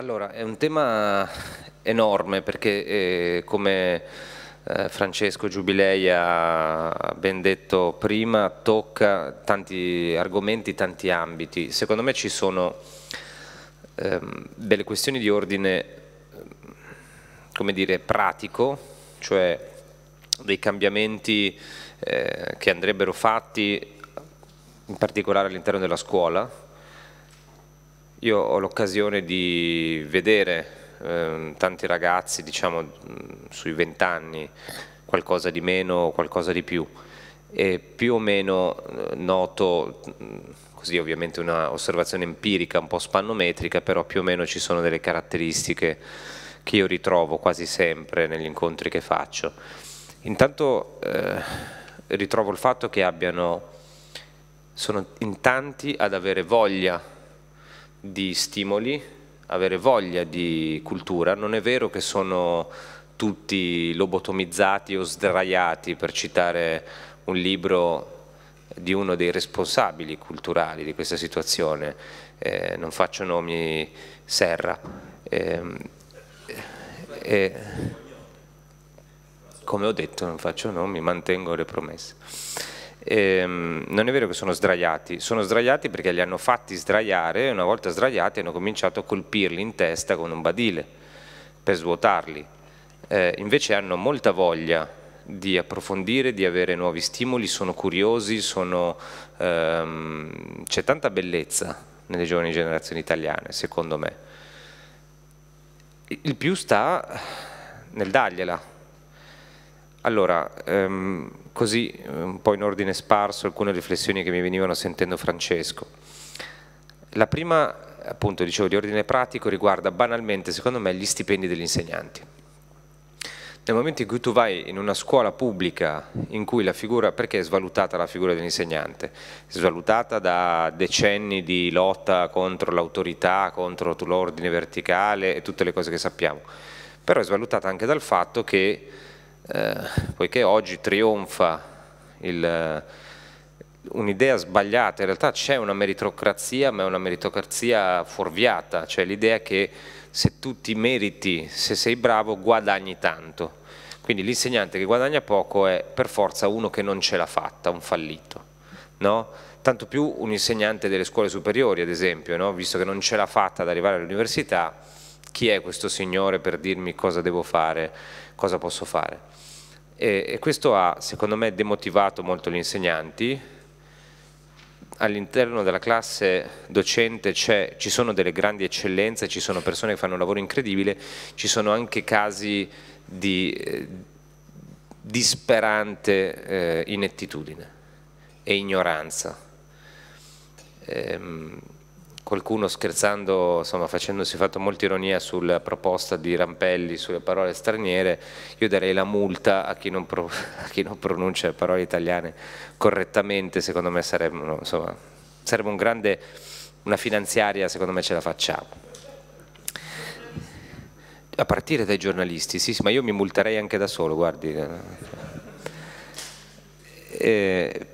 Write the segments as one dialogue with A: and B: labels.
A: Allora, è un tema enorme perché eh, come eh, Francesco Giubilei ha ben detto prima, tocca tanti argomenti, tanti ambiti. Secondo me ci sono ehm, delle questioni di ordine, ehm, come dire, pratico, cioè dei cambiamenti eh, che andrebbero fatti in particolare all'interno della scuola, io ho l'occasione di vedere eh, tanti ragazzi, diciamo sui vent'anni, qualcosa di meno, qualcosa di più. E più o meno eh, noto, così ovviamente una osservazione empirica un po' spannometrica, però più o meno ci sono delle caratteristiche che io ritrovo quasi sempre negli incontri che faccio. Intanto eh, ritrovo il fatto che abbiano, sono in tanti ad avere voglia di di stimoli, avere voglia di cultura. Non è vero che sono tutti lobotomizzati o sdraiati, per citare un libro di uno dei responsabili culturali di questa situazione, eh, non faccio nomi Serra. Ehm, eh, eh, come ho detto, non faccio nomi, mantengo le promesse ehm, non è vero che sono sdraiati, sono sdraiati perché li hanno fatti sdraiare e una volta sdraiati hanno cominciato a colpirli in testa con un badile per svuotarli. Eh, invece hanno molta voglia di approfondire, di avere nuovi stimoli, sono curiosi, ehm, c'è tanta bellezza nelle giovani generazioni italiane, secondo me. Il più sta nel dargliela, allora, ehm, così eh, un po' in ordine sparso alcune riflessioni che mi venivano sentendo Francesco. La prima, appunto, dicevo di ordine pratico, riguarda banalmente, secondo me, gli stipendi degli insegnanti. Nel momento in cui tu vai in una scuola pubblica in cui la figura, perché è svalutata la figura dell'insegnante? Svalutata da decenni di lotta contro l'autorità, contro l'ordine verticale e tutte le cose che sappiamo, però è svalutata anche dal fatto che eh, poiché oggi trionfa un'idea sbagliata, in realtà c'è una meritocrazia, ma è una meritocrazia fuorviata, cioè l'idea che se tu ti meriti, se sei bravo, guadagni tanto. Quindi l'insegnante che guadagna poco è per forza uno che non ce l'ha fatta, un fallito. No? Tanto più un insegnante delle scuole superiori, ad esempio, no? visto che non ce l'ha fatta ad arrivare all'università, chi è questo signore per dirmi cosa devo fare, cosa posso fare? E, e questo ha, secondo me, demotivato molto gli insegnanti. All'interno della classe docente ci sono delle grandi eccellenze, ci sono persone che fanno un lavoro incredibile, ci sono anche casi di eh, disperante eh, inettitudine e ignoranza. Ehm, qualcuno scherzando, insomma facendosi fatto molta ironia sulla proposta di Rampelli sulle parole straniere, io darei la multa a chi non, pro, a chi non pronuncia le parole italiane correttamente, secondo me sarebbe, insomma, sarebbe un grande, una finanziaria, secondo me ce la facciamo. A partire dai giornalisti, sì, sì ma io mi multerei anche da solo, guardi. Eh,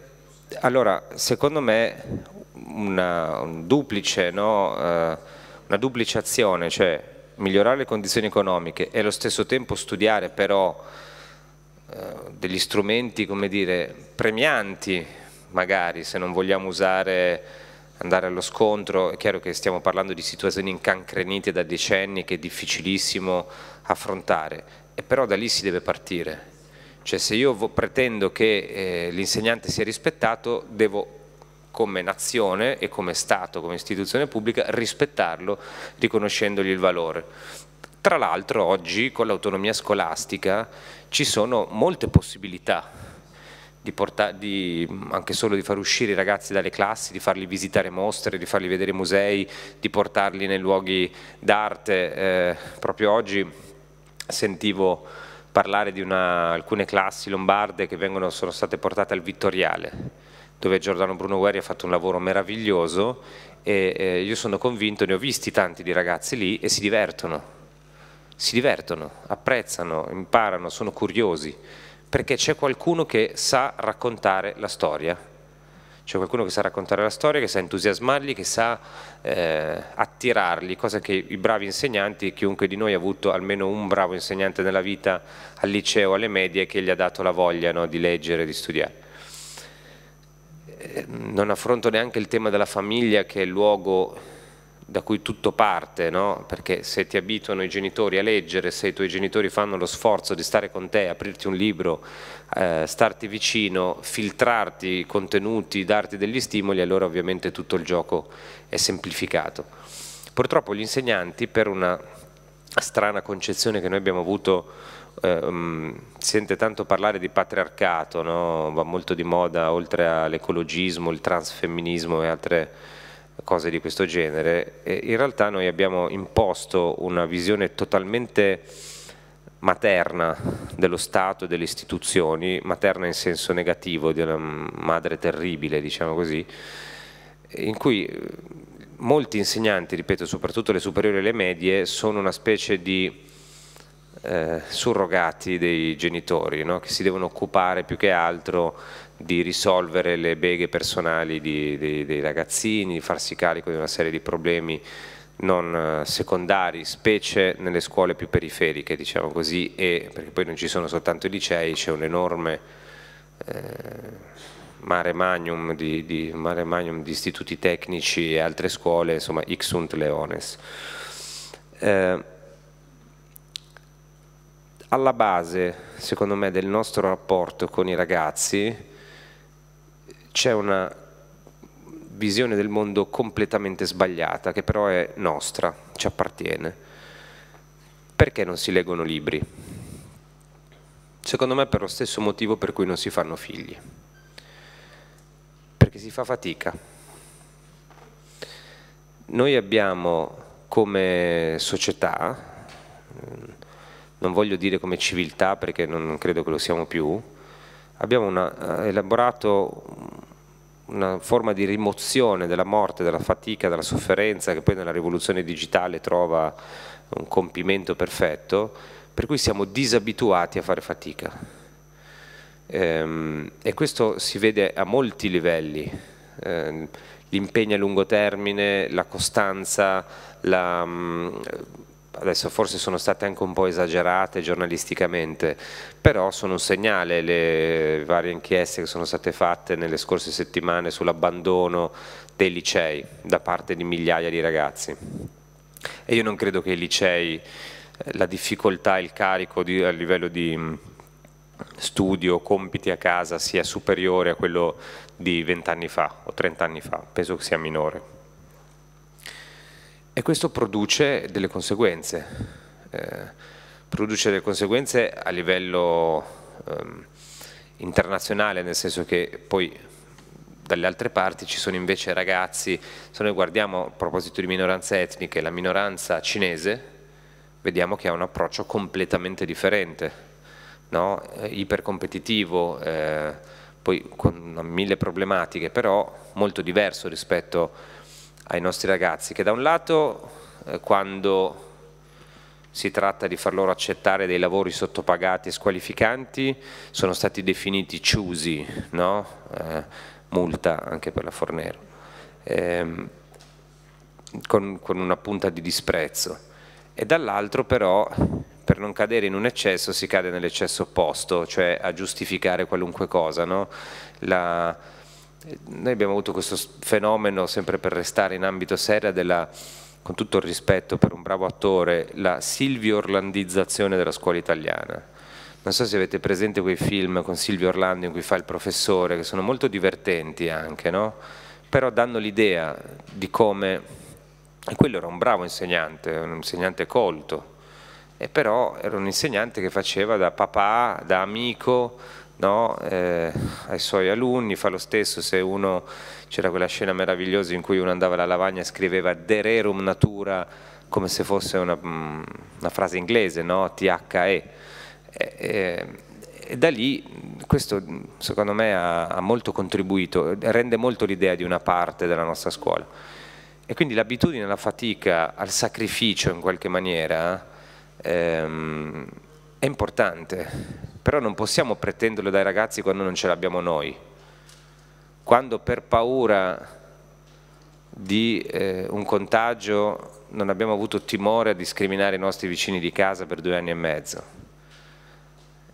A: allora, secondo me una, un duplice, no, eh, una duplice azione, cioè migliorare le condizioni economiche e allo stesso tempo studiare però eh, degli strumenti come dire, premianti, magari se non vogliamo usare andare allo scontro, è chiaro che stiamo parlando di situazioni incancrenite da decenni che è difficilissimo affrontare, e però da lì si deve partire. Cioè se io pretendo che eh, l'insegnante sia rispettato, devo come nazione e come Stato, come istituzione pubblica, rispettarlo riconoscendogli il valore. Tra l'altro oggi con l'autonomia scolastica ci sono molte possibilità di portare, di, anche solo di far uscire i ragazzi dalle classi, di farli visitare mostre, di farli vedere musei, di portarli nei luoghi d'arte. Eh, proprio oggi sentivo parlare di una, alcune classi lombarde che vengono, sono state portate al Vittoriale dove Giordano Bruno Guerri ha fatto un lavoro meraviglioso e eh, io sono convinto, ne ho visti tanti di ragazzi lì e si divertono, si divertono, apprezzano, imparano, sono curiosi, perché c'è qualcuno che sa raccontare la storia, c'è qualcuno che sa raccontare la storia, che sa entusiasmarli, che sa eh, attirarli, cosa che i bravi insegnanti, chiunque di noi ha avuto almeno un bravo insegnante nella vita al liceo, alle medie, che gli ha dato la voglia no, di leggere, di studiare. Eh, non affronto neanche il tema della famiglia che è il luogo da cui tutto parte, no? perché se ti abituano i genitori a leggere, se i tuoi genitori fanno lo sforzo di stare con te, aprirti un libro, eh, starti vicino, filtrarti i contenuti, darti degli stimoli, allora ovviamente tutto il gioco è semplificato. Purtroppo gli insegnanti, per una strana concezione che noi abbiamo avuto ehm, sente tanto parlare di patriarcato, no? va molto di moda oltre all'ecologismo, il transfemminismo e altre cose di questo genere, e in realtà noi abbiamo imposto una visione totalmente materna dello Stato e delle istituzioni, materna in senso negativo, di una madre terribile, diciamo così, in cui eh, molti insegnanti, ripeto, soprattutto le superiori e le medie, sono una specie di eh, surrogati dei genitori, no? che si devono occupare più che altro di risolvere le beghe personali di, di, dei ragazzini, di farsi carico di una serie di problemi non eh, secondari, specie nelle scuole più periferiche, diciamo così, e, perché poi non ci sono soltanto i licei, c'è un enorme eh, mare magnum di, di, mare magnum di, istituti tecnici e altre scuole, insomma, ixunt leones. Eh, alla base, secondo me, del nostro rapporto con i ragazzi c'è una visione del mondo completamente sbagliata, che però è nostra, ci appartiene. Perché non si leggono libri? Secondo me per lo stesso motivo per cui non si fanno figli. Perché si fa fatica. Noi abbiamo come società, non voglio dire come civiltà perché non credo che lo siamo più, abbiamo una, eh, elaborato una forma di rimozione della morte, della fatica, della sofferenza che poi nella rivoluzione digitale trova un compimento perfetto, per cui siamo disabituati a fare fatica. Ehm, e questo si vede a molti livelli, ehm, l'impegno a lungo termine, la costanza, la mm, adesso forse sono state anche un po' esagerate giornalisticamente, però sono un segnale le varie inchieste che sono state fatte nelle scorse settimane sull'abbandono dei licei da parte di migliaia di ragazzi. E io non credo che i licei, eh, la difficoltà, il carico di, a livello di mm, studio, compiti a casa sia superiore a quello di vent'anni fa o trent'anni fa, penso che sia minore. E questo produce delle conseguenze, eh, produce delle conseguenze a livello ehm, internazionale, nel senso che poi dalle altre parti ci sono invece ragazzi, se noi guardiamo a proposito di minoranze etniche, la minoranza cinese, vediamo che ha un approccio completamente differente, no? Eh, ipercompetitivo, eh, poi con mille problematiche, però molto diverso rispetto a ai nostri ragazzi, che da un lato eh, quando si tratta di far loro accettare dei lavori sottopagati e squalificanti, sono stati definiti ciusi, no? eh, multa anche per la Fornero, eh, con, con una punta di disprezzo. E dall'altro però, per non cadere in un eccesso, si cade nell'eccesso opposto, cioè a giustificare qualunque cosa. No? La, noi abbiamo avuto questo fenomeno, sempre per restare in ambito serio, della, con tutto il rispetto per un bravo attore, la Silvio Orlandizzazione della scuola italiana. Non so se avete presente quei film con Silvio Orlando in cui fa il professore, che sono molto divertenti anche, no? però danno l'idea di come... E quello era un bravo insegnante, un insegnante colto, e però era un insegnante che faceva da papà, da amico, no? eh, ai suoi alunni, fa lo stesso se uno, c'era quella scena meravigliosa in cui uno andava alla lavagna e scriveva Dererum Natura come se fosse una, mm, una frase inglese, no? THE. E, e, e, da lì questo secondo me ha, ha molto contribuito, rende molto l'idea di una parte della nostra scuola. E quindi l'abitudine alla fatica, al sacrificio in qualche maniera, ehm, è importante, però non possiamo pretenderlo dai ragazzi quando non ce l'abbiamo noi. Quando per paura di eh, un contagio non abbiamo avuto timore a discriminare i nostri vicini di casa per due anni e mezzo.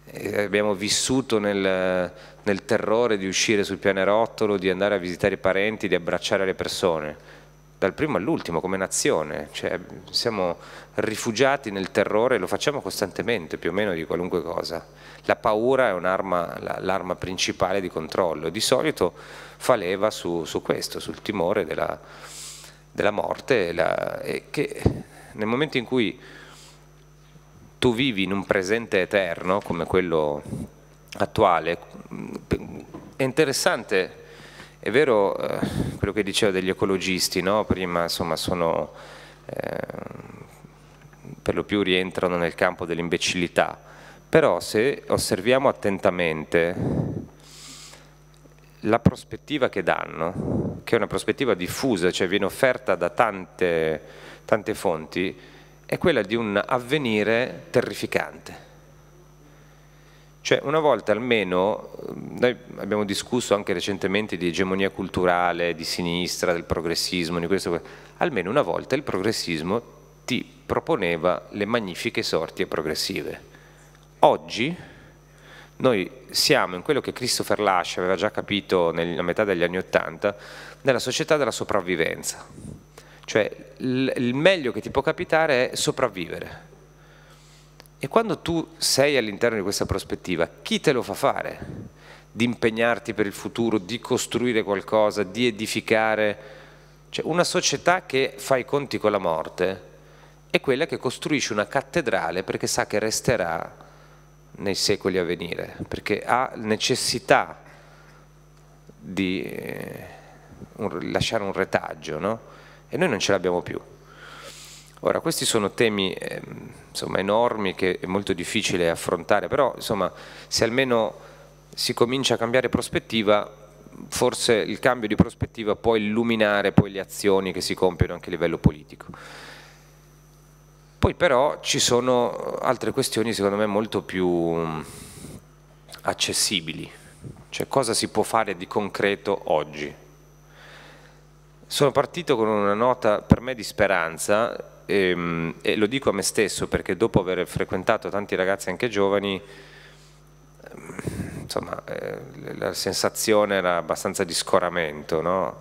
A: E eh, abbiamo vissuto nel, nel terrore di uscire sul pianerottolo, di andare a visitare i parenti, di abbracciare le persone dal primo all'ultimo come nazione, cioè, siamo rifugiati nel terrore, lo facciamo costantemente più o meno di qualunque cosa. La paura è l'arma principale di controllo, di solito fa leva su, su questo, sul timore della, della morte, la, che nel momento in cui tu vivi in un presente eterno come quello attuale, è interessante è vero eh, quello che diceva degli ecologisti, no? prima insomma sono, eh, per lo più rientrano nel campo dell'imbecillità, però se osserviamo attentamente la prospettiva che danno, che è una prospettiva diffusa, cioè viene offerta da tante, tante fonti, è quella di un avvenire terrificante cioè una volta almeno, noi abbiamo discusso anche recentemente di egemonia culturale, di sinistra, del progressismo, di questo, almeno una volta il progressismo ti proponeva le magnifiche sorti progressive. Oggi noi siamo in quello che Christopher Lash aveva già capito nella metà degli anni Ottanta, nella società della sopravvivenza. Cioè il meglio che ti può capitare è sopravvivere e quando tu sei all'interno di questa prospettiva, chi te lo fa fare? Di impegnarti per il futuro, di costruire qualcosa, di edificare. Cioè, una società che fa i conti con la morte è quella che costruisce una cattedrale perché sa che resterà nei secoli a venire, perché ha necessità di eh, lasciare un retaggio, no? E noi non ce l'abbiamo più. Ora, questi sono temi eh, insomma, enormi che è molto difficile affrontare, però insomma, se almeno si comincia a cambiare prospettiva, forse il cambio di prospettiva può illuminare poi le azioni che si compiono anche a livello politico. Poi però ci sono altre questioni secondo me molto più mm, accessibili, cioè cosa si può fare di concreto oggi. Sono partito con una nota per me di speranza, e, ehm, e lo dico a me stesso perché dopo aver frequentato tanti ragazzi anche giovani, ehm, insomma, eh, la sensazione era abbastanza di scoramento. No?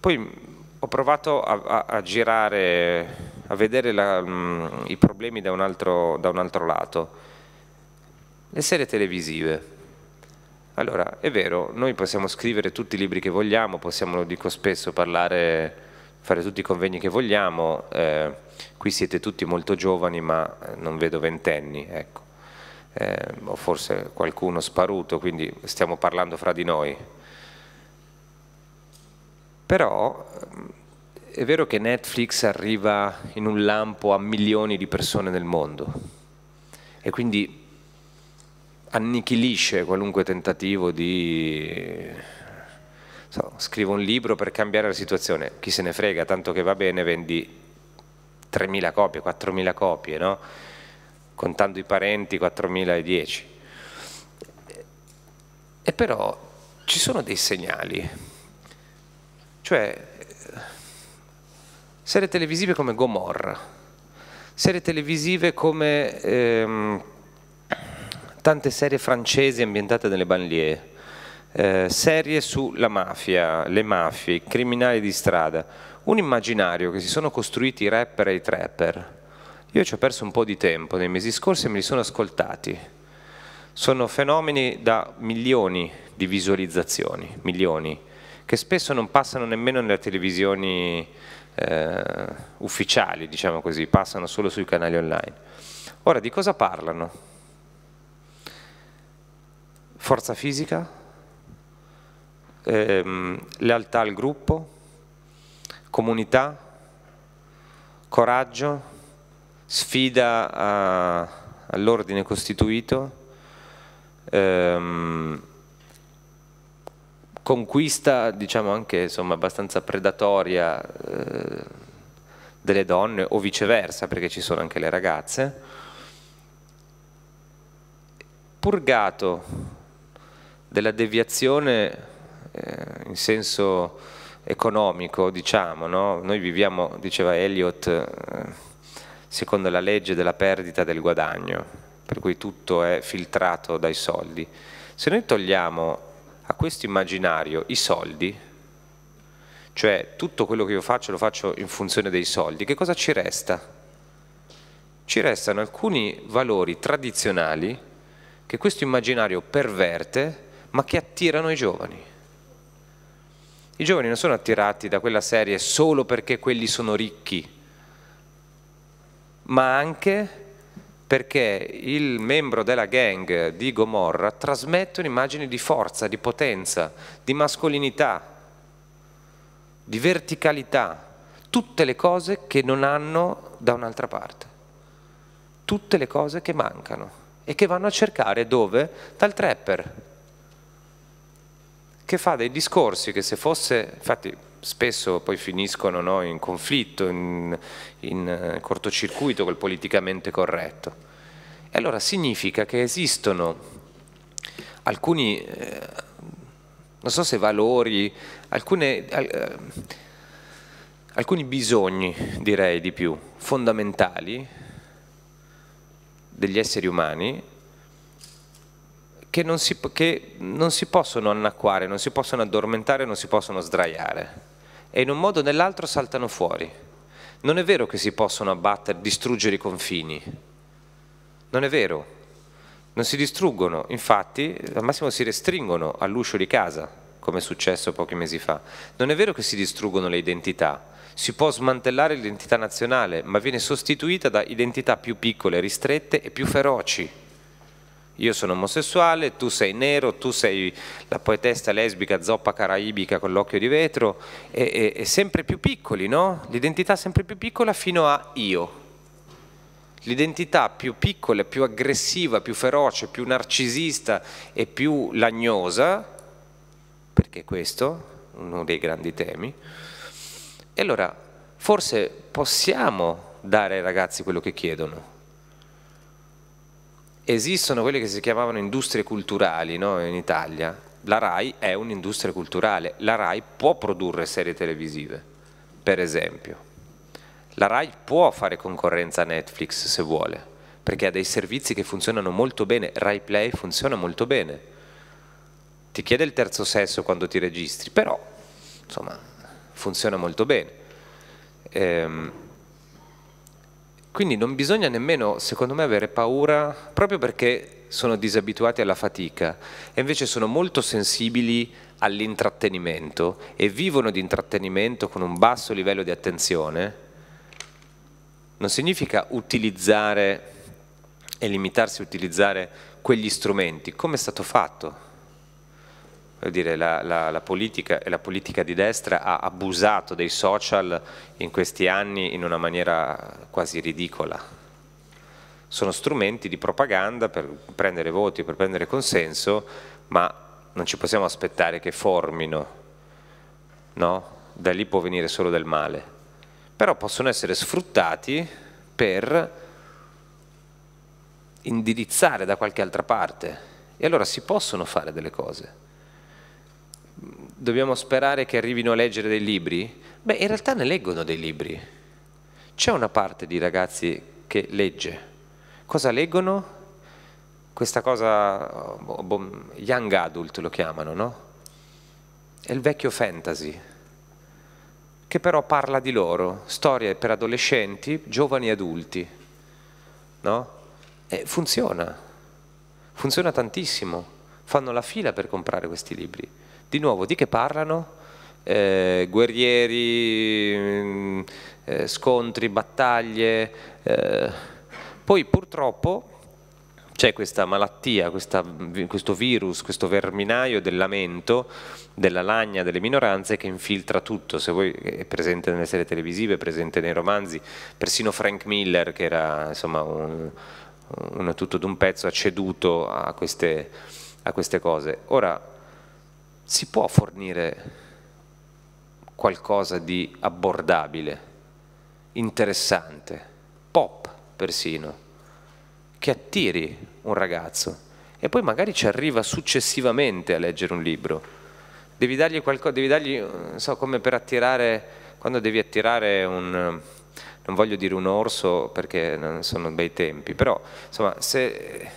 A: Poi ho provato a, a, a girare, a vedere la, mh, mm, i problemi da un, altro, da un, altro, lato. Le serie televisive. Allora, è vero, noi possiamo scrivere tutti i libri che vogliamo, possiamo, lo dico spesso, parlare fare tutti i convegni che vogliamo, eh, qui siete tutti molto giovani ma eh, non vedo ventenni, ecco. eh, o forse qualcuno sparuto, quindi stiamo parlando fra di noi. Però eh, è vero che Netflix arriva in un lampo a milioni di persone nel mondo e quindi annichilisce qualunque tentativo di so, scrivo un libro per cambiare la situazione, chi se ne frega, tanto che va bene, vendi 3.000 copie, 4.000 copie, no? contando i parenti 4.010. E però ci sono dei segnali, cioè serie televisive come Gomorra, serie televisive come ehm, tante serie francesi ambientate nelle banlieue, eh, serie sulla mafia, le mafie, i criminali di strada, un immaginario che si sono costruiti i rapper e i trapper. Io ci ho perso un po' di tempo nei mesi scorsi e me li sono ascoltati. Sono fenomeni da milioni di visualizzazioni, milioni, che spesso non passano nemmeno nelle televisioni eh, ufficiali, diciamo così, passano solo sui canali online. Ora, di cosa parlano? Forza fisica? ehm, lealtà al gruppo, comunità, coraggio, sfida all'ordine costituito, ehm, conquista diciamo anche insomma, abbastanza predatoria eh, delle donne o viceversa perché ci sono anche le ragazze, purgato della deviazione eh, in senso economico, diciamo, no? noi viviamo, diceva Eliot, eh, secondo la legge della perdita del guadagno, per cui tutto è filtrato dai soldi. Se noi togliamo a questo immaginario i soldi, cioè tutto quello che io faccio lo faccio in funzione dei soldi, che cosa ci resta? Ci restano alcuni valori tradizionali che questo immaginario perverte ma che attirano i giovani. I giovani non sono attirati da quella serie solo perché quelli sono ricchi, ma anche perché il membro della gang di Gomorra trasmette un'immagine di forza, di potenza, di mascolinità, di verticalità, tutte le cose che non hanno da un'altra parte, tutte le cose che mancano e che vanno a cercare dove? Dal trapper, che fa dei discorsi che se fosse, infatti spesso poi finiscono no, in conflitto, in, in eh, cortocircuito col politicamente corretto. E allora significa che esistono alcuni, eh, non so se valori, alcune, eh, alcuni bisogni, direi di più, fondamentali degli esseri umani che non, si, che non si possono anacquare, non si possono addormentare, non si possono sdraiare e in un modo o nell'altro saltano fuori. Non è vero che si possono abbattere, distruggere i confini, non è vero, non si distruggono, infatti al massimo si restringono all'uscio di casa, come è successo pochi mesi fa. Non è vero che si distruggono le identità, si può smantellare l'identità nazionale, ma viene sostituita da identità più piccole, ristrette e più feroci io sono omosessuale, tu sei nero, tu sei la poetessa lesbica zoppa caraibica con l'occhio di vetro, e, e, e, sempre più piccoli, no? L'identità sempre più piccola fino a io. L'identità più piccola, più aggressiva, più feroce, più narcisista e più lagnosa, perché questo è uno dei grandi temi. E allora forse possiamo dare ai ragazzi quello che chiedono esistono quelle che si chiamavano industrie culturali no, in Italia, la RAI è un'industria culturale, la RAI può produrre serie televisive, per esempio. La RAI può fare concorrenza a Netflix se vuole, perché ha dei servizi che funzionano molto bene, RAI Play funziona molto bene. Ti chiede il terzo sesso quando ti registri, però insomma funziona molto bene. Ehm, quindi non bisogna nemmeno, secondo me, avere paura, proprio perché sono disabituati alla fatica e invece sono molto sensibili all'intrattenimento e vivono di intrattenimento con un basso livello di attenzione, non significa utilizzare e limitarsi a utilizzare quegli strumenti, come è stato fatto eh, dire, la, la, la, politica e la politica di destra ha abusato dei social in questi anni in una maniera quasi ridicola. Sono strumenti di propaganda per prendere voti, per prendere consenso, ma non ci possiamo aspettare che formino, no? da lì può venire solo del male. Però possono essere sfruttati per indirizzare da qualche altra parte e allora si possono fare delle cose dobbiamo sperare che arrivino a leggere dei libri? Beh, in realtà ne leggono dei libri. C'è una parte di ragazzi che legge. Cosa leggono? Questa cosa, oh, boh, young adult lo chiamano, no? È il vecchio fantasy, che però parla di loro, storie per adolescenti, giovani adulti, no? E funziona, funziona tantissimo. Fanno la fila per comprare questi libri. Di nuovo, di che parlano? Eh, guerrieri, mm, eh, scontri, battaglie. Eh. Poi purtroppo c'è questa malattia, questa, questo virus, questo verminaio del lamento, della lagna, delle minoranze che infiltra tutto, se voi è presente nelle serie televisive, è presente nei romanzi, persino Frank Miller che era insomma un, un tutto d'un pezzo ha ceduto a queste, a queste cose. Ora si può fornire qualcosa di abbordabile, interessante, pop persino, che attiri un ragazzo e poi magari ci arriva successivamente a leggere un libro. Devi dargli qualcosa, devi dargli, non so, come per attirare, quando devi attirare un, non voglio dire un orso perché non sono bei tempi, però insomma se,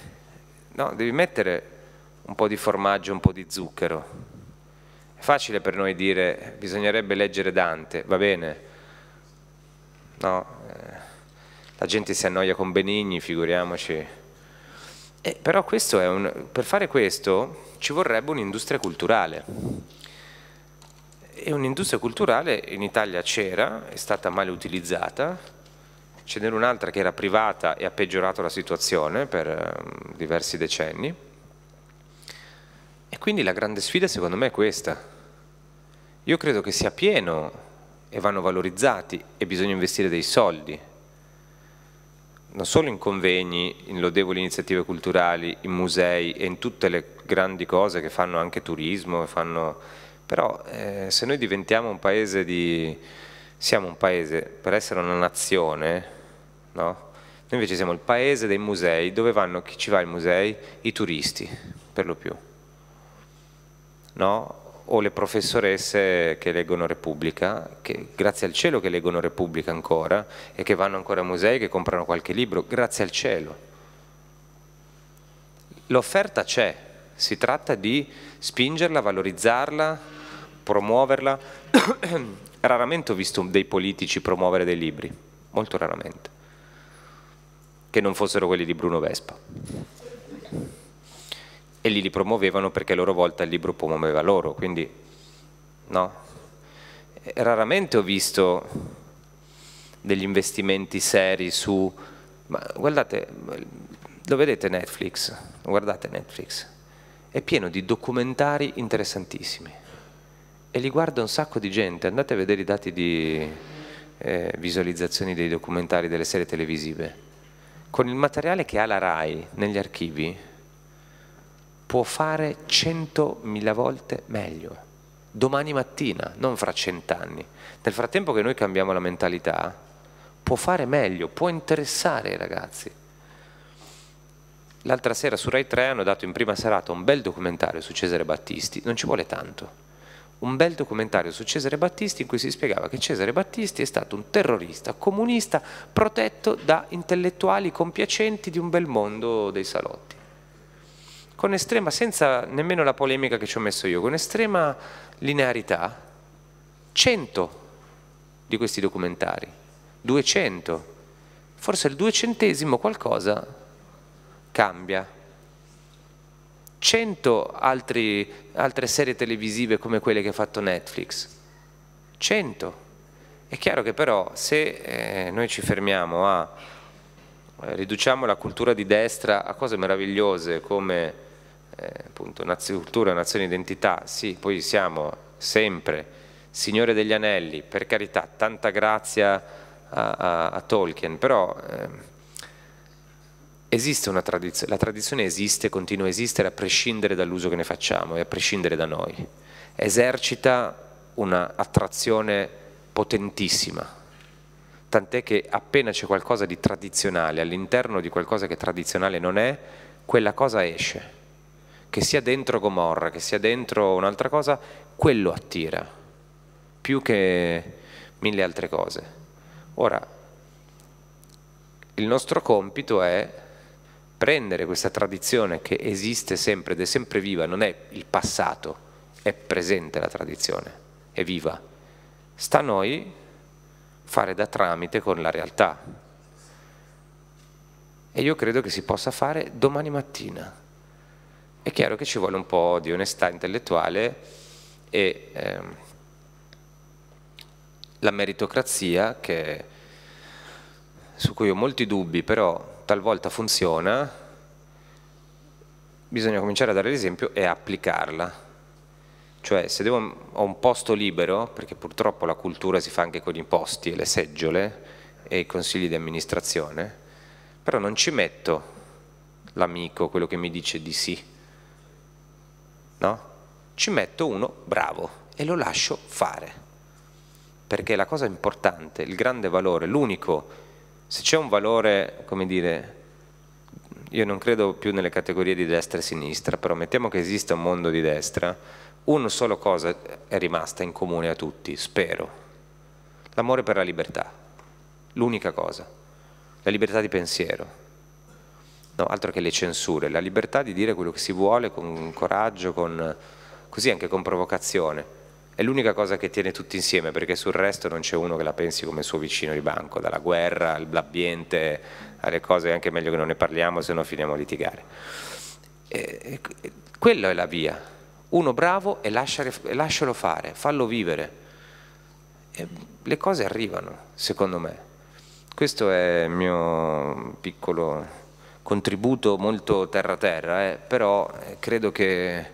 A: no, devi mettere un po' di formaggio, un po' di zucchero, è facile per noi dire bisognerebbe leggere Dante, va bene, no? Eh, la gente si annoia con Benigni, figuriamoci. Eh, però un, per fare questo ci vorrebbe un'industria culturale. E un'industria culturale in Italia c'era, è stata male utilizzata, ce n'era un'altra che era privata e ha peggiorato la situazione per eh, diversi decenni e quindi la grande sfida secondo me è questa. Io credo che sia pieno e vanno valorizzati e bisogna investire dei soldi, non solo in convegni, in lodevoli iniziative culturali, in musei e in tutte le grandi cose che fanno anche turismo, fanno... però eh, se noi diventiamo un paese di... siamo un paese per essere una nazione, no? Noi invece siamo il paese dei musei, dove vanno chi ci va ai musei? I turisti, per lo più no? o le professoresse che leggono Repubblica, che grazie al cielo che leggono Repubblica ancora e che vanno ancora a musei, che comprano qualche libro, grazie al cielo. L'offerta c'è, si tratta di spingerla, valorizzarla, promuoverla. raramente ho visto dei politici promuovere dei libri, molto raramente, che non fossero quelli di Bruno Vespa e lì li promuovevano perché a loro volta il libro promuoveva loro, quindi no. Eh, raramente ho visto degli investimenti seri su... Ma guardate, lo vedete Netflix? Guardate Netflix. È pieno di documentari interessantissimi e li guarda un sacco di gente. Andate a vedere i dati di eh, visualizzazioni dei documentari delle serie televisive. Con il materiale che ha la RAI negli archivi, può fare centomila volte meglio. Domani mattina, non fra cent'anni. Nel frattempo che noi cambiamo la mentalità, può fare meglio, può interessare i ragazzi. L'altra sera su Rai 3 hanno dato in prima serata un bel documentario su Cesare Battisti, non ci vuole tanto. Un bel documentario su Cesare Battisti in cui si spiegava che Cesare Battisti è stato un terrorista comunista protetto da intellettuali compiacenti di un bel mondo dei salotti con estrema, senza nemmeno la polemica che ci ho messo io, con estrema linearità, 100 di questi documentari, 200, forse il duecentesimo qualcosa cambia. 100 altri, altre serie televisive come quelle che ha fatto Netflix, 100. È chiaro che però se eh, noi ci fermiamo a eh, riduciamo la cultura di destra a cose meravigliose come eh, appunto, naz cultura, nazione, identità, sì, poi siamo sempre Signore degli Anelli, per carità, tanta grazia a, a, a Tolkien, però eh, esiste una tradizione, la tradizione esiste, continua a esistere a prescindere dall'uso che ne facciamo e a prescindere da noi, esercita un'attrazione potentissima, tant'è che appena c'è qualcosa di tradizionale all'interno di qualcosa che tradizionale non è, quella cosa esce che sia dentro Gomorra, che sia dentro un'altra cosa, quello attira, più che mille altre cose. Ora, il nostro compito è prendere questa tradizione che esiste sempre ed è sempre viva, non è il passato, è presente la tradizione, è viva. Sta a noi fare da tramite con la realtà. E io credo che si possa fare domani mattina è chiaro che ci vuole un po' di onestà intellettuale e ehm, la meritocrazia che, su cui ho molti dubbi, però talvolta funziona, bisogna cominciare a dare l'esempio e applicarla. Cioè se devo, ho un posto libero, perché purtroppo la cultura si fa anche con i posti e le seggiole e i consigli di amministrazione, però non ci metto l'amico, quello che mi dice di sì, no? ci metto uno bravo e lo lascio fare. Perché la cosa importante, il grande valore, l'unico, se c'è un valore, come dire, io non credo più nelle categorie di destra e sinistra, però mettiamo che esista un mondo di destra, una sola cosa è rimasta in comune a tutti, spero, l'amore per la libertà, l'unica cosa, la libertà di pensiero, no, altro che le censure, la libertà di dire quello che si vuole con coraggio, con, così anche con provocazione. È l'unica cosa che tiene tutti insieme, perché sul resto non c'è uno che la pensi come il suo vicino di banco, dalla guerra all'ambiente, alle cose, è anche meglio che non ne parliamo, se no finiamo a litigare. E, e, quella è la via. Uno bravo e, lasciare, e lascialo fare, fallo vivere. E le cose arrivano, secondo me. Questo è il mio piccolo contributo molto terra-terra, eh, però eh, credo che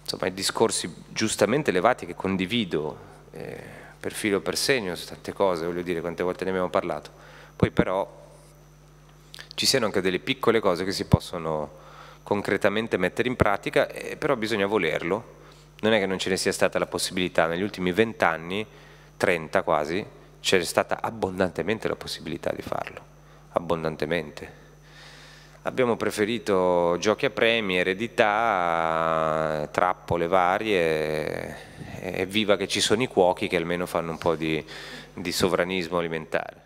A: insomma, i discorsi giustamente elevati che condivido eh, per filo per segno su tante cose, voglio dire quante volte ne abbiamo parlato, poi però ci siano anche delle piccole cose che si possono concretamente mettere in pratica, eh, però bisogna volerlo, non è che non ce ne sia stata la possibilità, negli ultimi vent'anni, 30 quasi, c'è stata abbondantemente la possibilità di farlo, abbondantemente abbiamo preferito giochi a premi, eredità, trappole varie e viva che ci sono i cuochi che almeno fanno un po' di, di sovranismo alimentare.